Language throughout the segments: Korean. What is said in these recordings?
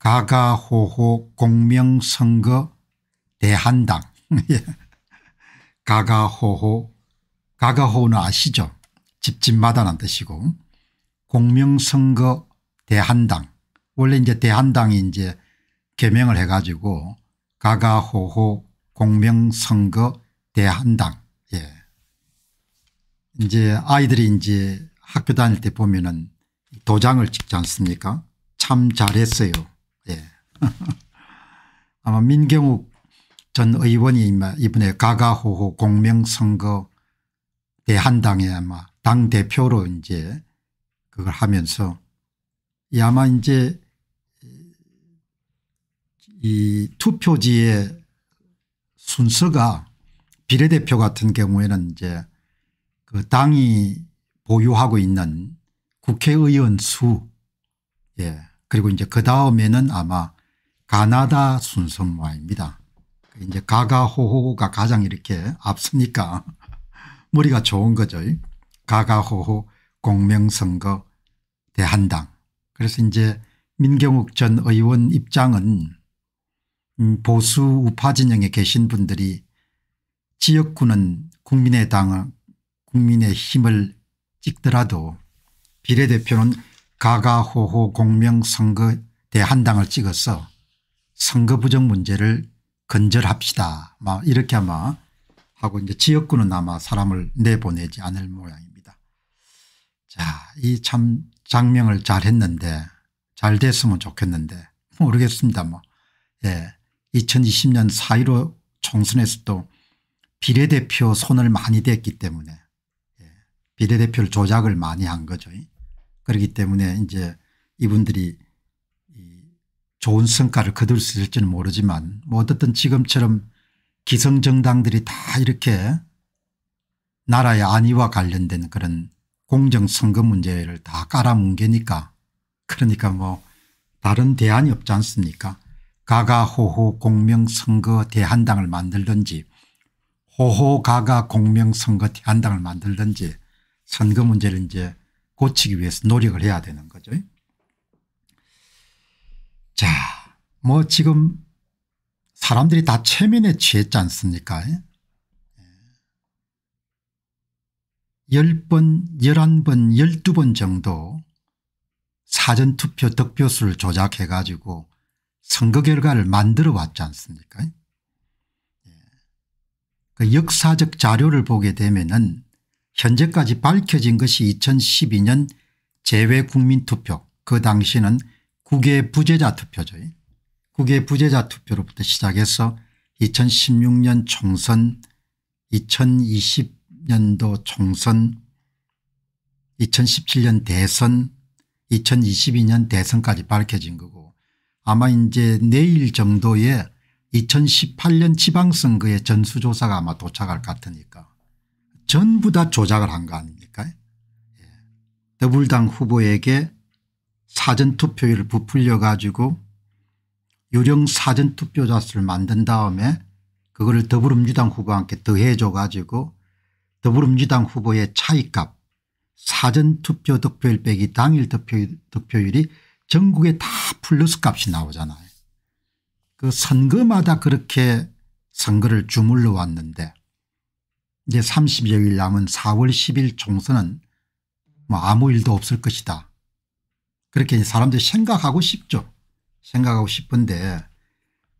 가가호호 공명선거 대한당 예. 가가호호 가가호는 아시죠 집집마다는 뜻이고 공명선거 대한당 원래 이제 대한당이 이제 개명을 해가지고 가가호호 공명선거 대한당 예. 이제 아이들이 이제 학교 다닐 때 보면은 도장을 찍지 않습니까 참 잘했어요 아마 민경욱 전 의원이 이번에 가가호호 공명선거 대한당에 아마 당 대표로 이제 그걸 하면서 이 아마 이제 이 투표지의 순서가 비례대표 같은 경우에는 이제 그 당이 보유하고 있는 국회의원 수, 예. 그리고 이제 그 다음에는 아마 가나다 순성화입니다. 이제 가가호호가 가장 이렇게 앞서니까 머리가 좋은 거죠. 가가호호 공명선거 대한당. 그래서 이제 민경욱 전 의원 입장은 음, 보수 우파 진영에 계신 분들이 지역구는 국민의당 국민의힘을 찍더라도 비례대표는 가가호호 공명선거 대한당을 찍어서 선거 부정 문제를 근절합시다막 이렇게 아마 하고 이제 지역구는 아마 사람을 내보내지 않을 모양입니다. 자, 이 참 장명을 잘 했는데 잘 됐으면 좋겠는데 모르겠습니다. 뭐. 예. 2020년 4.15 총선에서도 비례대표 손을 많이 댔기 때문에 예. 비례대표를 조작을 많이 한 거죠. 그렇기 때문에 이제 이분들이 좋은 성과를 거둘 수 있을지는 모르지만 뭐 어떻든 지금처럼 기성정당들이 다 이렇게 나라의 안위와 관련된 그런 공정선거 문제를 다 깔아뭉개니까 그러니까 뭐 다른 대안이 없지 않습니까 가가호호 공명선거 대한당을 만들든지 호호가가 공명선거 대한당을 만들든지 선거 문제를 이제 고치기 위해서 노력을 해야 되는 거죠. 자, 뭐 지금 사람들이 다 최면에 취했지 않습니까? 10번, 11번, 12번 정도 사전투표 득표수를 조작해 가지고 선거 결과를 만들어 왔지 않습니까? 그 역사적 자료를 보게 되면은 현재까지 밝혀진 것이 2012년 재외국민투표 그 당시는 국외 부재자 투표죠. 국외 부재자 투표로부터 시작해서 2016년 총선 2020년도 총선 2017년 대선 2022년 대선까지 밝혀진 거고 아마 이제 내일 정도에 2018년 지방선거의 전수조사가 아마 도착할 것 같으니까 전부 다 조작을 한 거 아닙니까 예. 더불당 후보에게 사전투표율 을 부풀려 가지고 유령 사전투표자수를 만든 다음에 그거를 더불어민주당 후보와 함께 더해줘 가지고 더불어민주당 후보의 차이값 사전투표 득표율 빼기 당일 득표율, 이 전국에 다 플러스 값이 나오잖아요. 그 선거마다 그렇게 선거를 주물러 왔는데 이제 30여일 남은 4월 10일 총선은 뭐 아무 일도 없을 것이다. 그렇게 사람들이 생각하고 싶죠. 생각하고 싶은데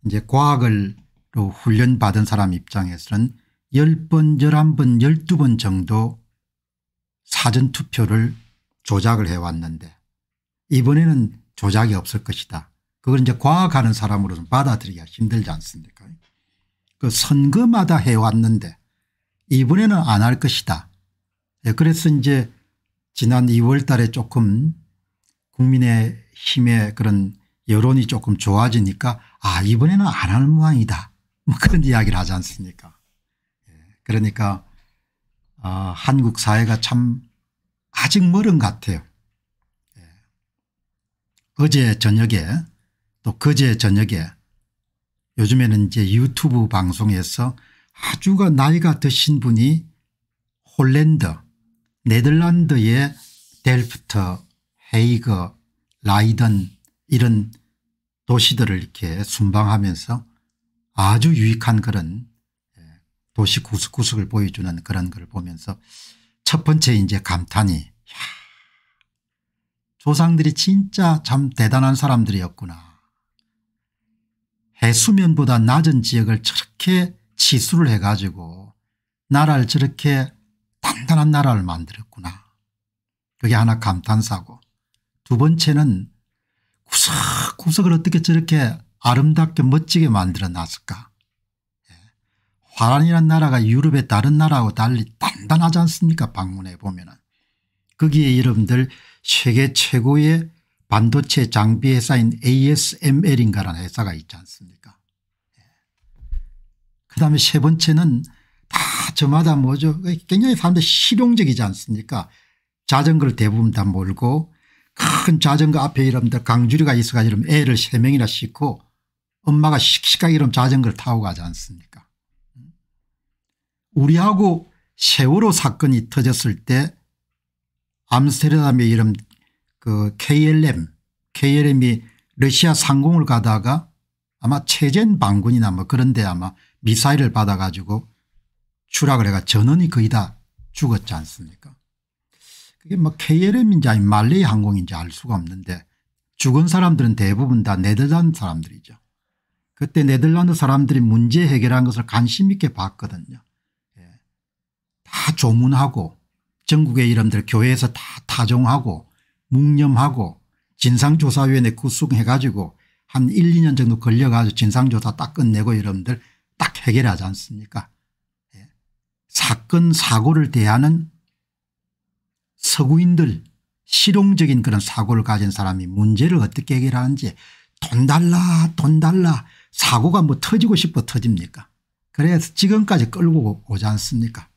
이제 과학을로 훈련받은 사람 입장에서는 10번 11번 12번 정도 사전투표를 조작을 해왔는데 이번에는 조작이 없을 것이다. 그걸 이제 과학하는 사람으로서 받아들이기가 힘들지 않습니까 그 선거마다 해왔는데 이번에는 안 할 것이다. 예, 그래서 이제 지난 2월 달에 조금 국민의 힘의 그런 여론이 조금 좋아지니까 아 이번에는 안 할 모양이다 뭐 그런 이야기를 하지 않습니까 예, 그러니까 아, 한국 사회가 참 아직 멀은 것 같아요. 예. 어제 저녁에 또 그제 저녁에 요즘에는 이제 유튜브 방송에서 아주가 나이가 드신 분이 홀랜드 네덜란드의 델프트 헤이거 라이든 이런 도시들을 이렇게 순방하면서 아주 유익한 그런 예, 도시 구석구석을 보여주는 그런 걸 보면서 첫 번째 이제 감탄이 야 조상들이 진짜 참 대단한 사람들이었구나. 해수면보다 낮은 지역을 저렇게 치수를 해가지고 나라를 저렇게 단단한 나라를 만들었구나. 그게 하나 감탄사고 두 번째는 구석구석을 어떻게 저렇게 아름답게 멋지게 만들어 놨을까 예. 화란이라는 나라가 유럽의 다른 나라하고 달리 단단하지 않습니까 방문해 보면 은 거기에 여러분들 세계 최고의 반도체 장비 회사인 ASML인가라는 회사가 있지 않습니까 예. 그 다음에 세 번째는 다 저마다 뭐죠 굉장히 사람들 실용적이지 않습니까 자전거를 대부분 다 몰고 큰 자전거 앞에 이러면 강주리가 있어가지고 이러 애를 3명이나 싣고 엄마가 씩씩하게 이러면 자전거를 타고 가지 않습니까 우리하고 세월호 사건이 터졌을 때암스테르담의 이름 그 KLM KLM이 러시아 상공을 가다가 아마 체젠 반군이나 뭐 그런데 아마 미사일을 받아가지고 추락을 해가 전원이 거의 다 죽었지 않습니까 그게 뭐 KLM인지 아니 말레이 항공인지 알 수가 없는데 죽은 사람들은 대부분 다 네덜란드 사람들이죠. 그때 네덜란드 사람들이 문제 해결한 것을 관심 있게 봤거든요. 예. 다 조문하고 전국의 이름들 교회에서 다 타종하고 묵념하고 진상조사위원회 구성해 가지고 한 1, 2년 정도 걸려가지고 진상조사 딱 끝내고 이름들 딱 해결하지 않습니까 예. 사건 사고를 대하는 서구인들 실용적인 그런 사고를 가진 사람이 문제를 어떻게 해결하는지 돈 달라 돈 달라 사고가 뭐 터지고 싶어 터집니까 그래서 지금까지 끌고 오지 않습니까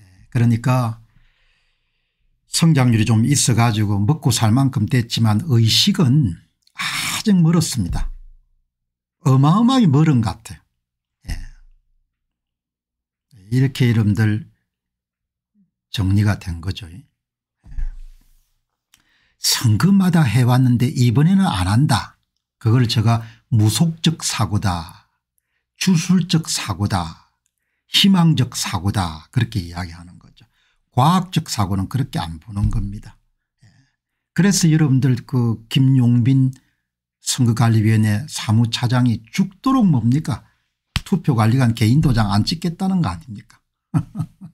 예, 그러니까 성장률이 좀 있어 가지고 먹고 살 만큼 됐지만 의식은 아직 멀었습니다. 어마어마하게 멀은 것 같아요. 예. 이렇게 이름들 정리가 된 거죠. 선거마다 해왔는데 이번에는 안 한다. 그걸 제가 무속적 사고다. 주술적 사고다. 희망적 사고다. 그렇게 이야기하는 거죠. 과학적 사고는 그렇게 안 보는 겁니다. 예. 그래서 여러분들 그 김용빈 선거관리위원회 사무차장이 죽도록 뭡니까 투표관리관 개인 도장 안 찍겠다는 거 아닙니까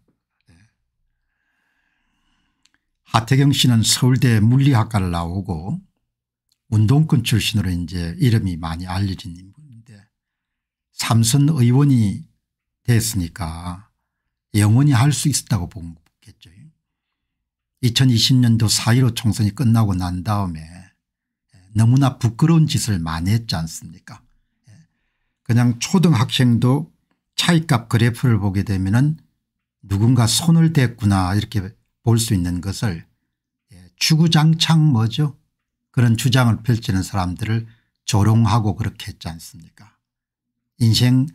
하태경 씨는 서울대 물리학과를 나오고 운동권 출신으로 이제 이름이 많이 알려진 인물인데 삼선 의원이 됐으니까 영원히 할 수 있었다고 보겠죠. 2020년도 4.15 총선이 끝나고 난 다음에 너무나 부끄러운 짓을 많이 했지 않습니까 그냥 초등학생도 차이값 그래프를 보게 되면 누군가 손을 댔구나 이렇게 볼수 있는 것을 예, 주구장창 뭐죠 그런 주장을 펼치는 사람들을 조롱하고 그렇게 했지 않습니까 인생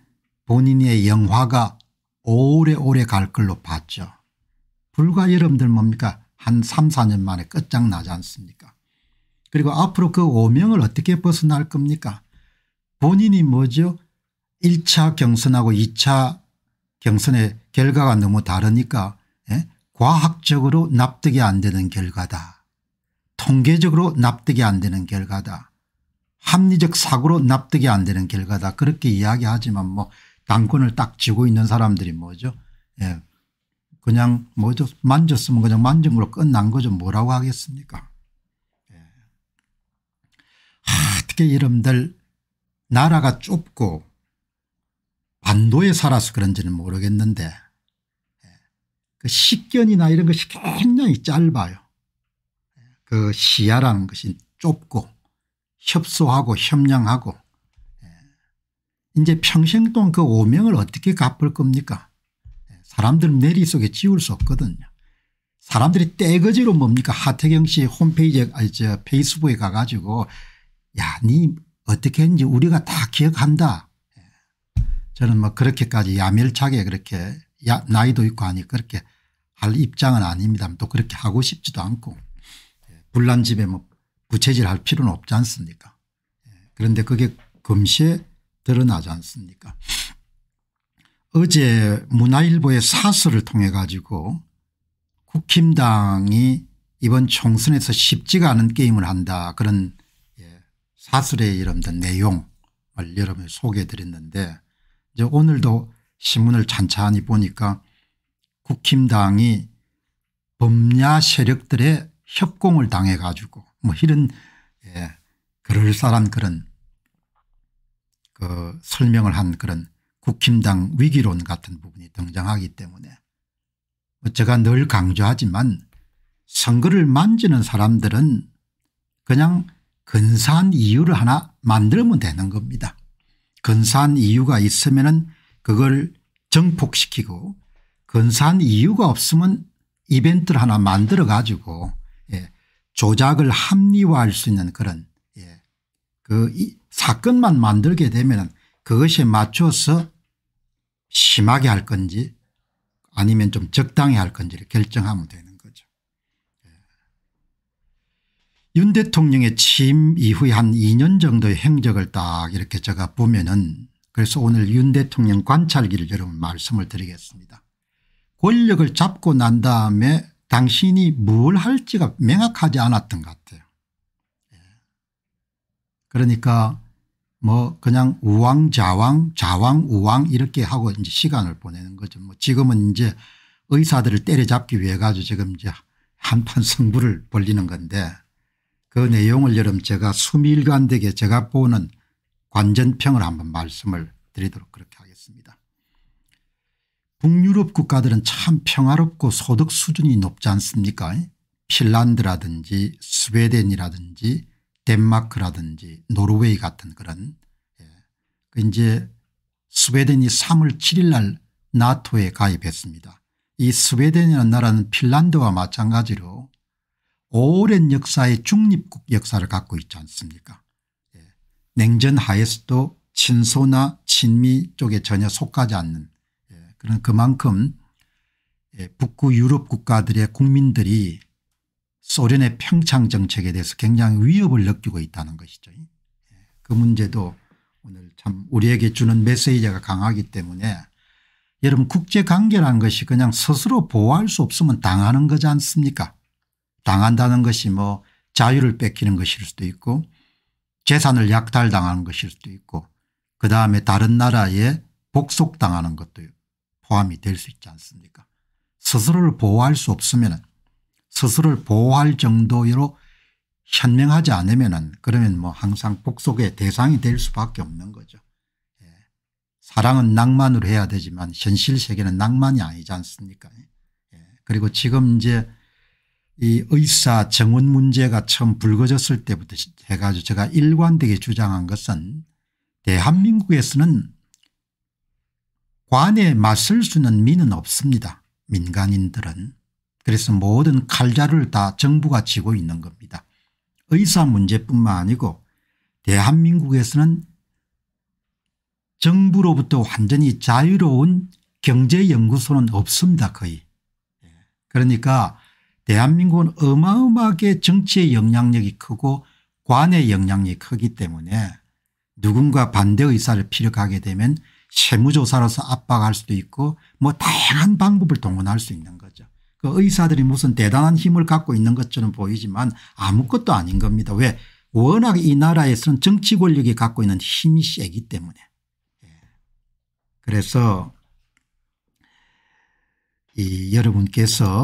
본인의 영화가 오래오래 갈 걸로 봤죠. 불과 여러분들 뭡니까 한3 4년 만에 끝장나지 않습니까 그리고 앞으로 그 오명을 어떻게 벗어날 겁니까 본인이 뭐죠 1차 경선하고 2차 경선의 결과가 너무 다르니까 과학적으로 납득이 안 되는 결과다. 통계적으로 납득이 안 되는 결과다. 합리적 사고로 납득이 안 되는 결과다. 그렇게 이야기하지만 뭐 당권을 딱 쥐고 있는 사람들이 뭐죠. 예. 그냥 뭐죠. 만졌으면 그냥 만점으로 끝난 거죠. 뭐라고 하겠습니까. 예. 하, 어떻게 여러분들 나라가 좁고 반도에 살아서 그런지는 모르겠는데 그 식견이나 이런 것이 굉장히 짧아요. 그 시야라는 것이 좁고 협소하고 협량하고 예. 이제 평생 동안 그 오명을 어떻게 갚을 겁니까 예, 사람들 내리 속에 지울 수 없거든요. 사람들이 떼거지로 뭡니까 하태경 씨 홈페이지에 아니 저 페이스북에 가가지고 야니 어떻게 했는지 우리가 다 기억한다. 예. 저는 뭐 그렇게까지 야멸차게 그렇게 야, 나이도 있고 하니 그렇게 할 입장은 아닙니다또 그렇게 하고 싶지도 않고 예, 불난 집에 뭐 부채질 할 필요는 없지 않습니까 예, 그런데 그게 금시에 드러나지 않습니까 어제 문화일보의 사설을 통해 가지고 국힘당이 이번 총선에서 쉽지가 않은 게임을 한다 그런 예, 사설에 이름 내용을 여러분 소개해 드렸는데 이제 오늘도 신문을 찬찬히 보니까 국힘당이 범야 세력들의 협공을 당해 가지고 뭐 이런 예, 그럴싸한 그런 그 설명을 한 그런 국힘당 위기론 같은 부분이 등장하기 때문에 제가 늘 강조하지만 선거를 만지는 사람들은 그냥 근사한 이유를 하나 만들면 되는 겁니다. 근사한 이유가 있으면 은 그걸 정폭시키고 근사한 이유가 없으면 이벤트를 하나 만들어 가지고 예, 조작을 합리화할 수 있는 그런 예, 그 사건만 만들게 되면 그것에 맞춰서 심하게 할 건지 아니면 좀 적당히 할 건지를 결정하면 되는 거죠. 예. 윤 대통령의 취임 이후에 한 2년 정도의 행적을 딱 이렇게 제가 보면은 그래서 오늘 윤 대통령 관찰기를 여러분 말씀을 드리겠습니다. 권력을 잡고 난 다음에 당신이 뭘 할지가 명확하지 않았던 것 같아요. 예. 그러니까 뭐 그냥 우왕 좌왕 좌왕 우왕 이렇게 하고 이제 시간을 보내는 거죠. 뭐 지금은 이제 의사들을 때려잡기 위해 가지고 지금 이제 한판 승부를 벌리는 건데 그 내용을 여러분 제가 수밀간 되게 제가 보는 관전평을 한번 말씀을 드리도록 그렇게 하겠습니다. 북유럽 국가들은 참 평화롭고 소득 수준이 높지 않습니까 핀란드라든지 스웨덴이라든지 덴마크라든지 노르웨이 같은 그런 예. 그 이제 스웨덴이 3월 7일 날 나토에 가입했습니다. 이 스웨덴이라는 나라는 핀란드와 마찬가지로 오랜 역사의 중립국 역사를 갖고 있지 않습니까 냉전 하에서도 친소나 친미 쪽에 전혀 속하지 않는 예, 그런 그만큼 예, 북구 유럽 국가들의 국민들이 소련의 평창 정책에 대해서 굉장히 위협을 느끼고 있다는 것이죠. 예, 그 문제도 오늘 참 우리에게 주는 메시지가 강하기 때문에 여러분 국제관계라는 것이 그냥 스스로 보호할 수 없으면 당하는 거지 않습니까 당한다는 것이 뭐 자유를 뺏기는 것일 수도 있고 재산을 약탈당하는 것일 수도 있고 그다음에 다른 나라에 복속당하는 것도 포함이 될 수 있지 않습니까 스스로를 보호할 수 없으면 스스로를 보호할 정도로 현명하지 않으면 그러면 뭐 항상 복속의 대상이 될 수밖에 없는 거죠. 예. 사랑은 낭만으로 해야 되지만 현실 세계는 낭만이 아니지 않습니까 예. 그리고 지금 이제 이 의사 정원 문제가 처음 불거졌을 때부터 해가지고 제가 일관되게 주장한 것은 대한민국에서는 관에 맞설 수는 민은 없습니다. 민간인들은. 그래서 모든 칼자를 다 정부가 쥐고 있는 겁니다. 의사 문제뿐만 아니고 대한민국에서는 정부로부터 완전히 자유로운 경제연구소는 없습니다 거의. 예. 그러니까 대한민국은 어마어마하게 정치의 영향력이 크고 관의 영향력이 크기 때문에 누군가 반대 의사를 피력하게 되면 세무조사로서 압박할 수도 있고 뭐 다양한 방법을 동원할 수 있는 거죠. 그 의사들이 무슨 대단한 힘을 갖고 있는 것처럼 보이지만 아무것도 아닌 겁니다. 왜 워낙 이 나라에서는 정치 권력이 갖고 있는 힘이 세기 때문에 예. 그래서 이 여러분께서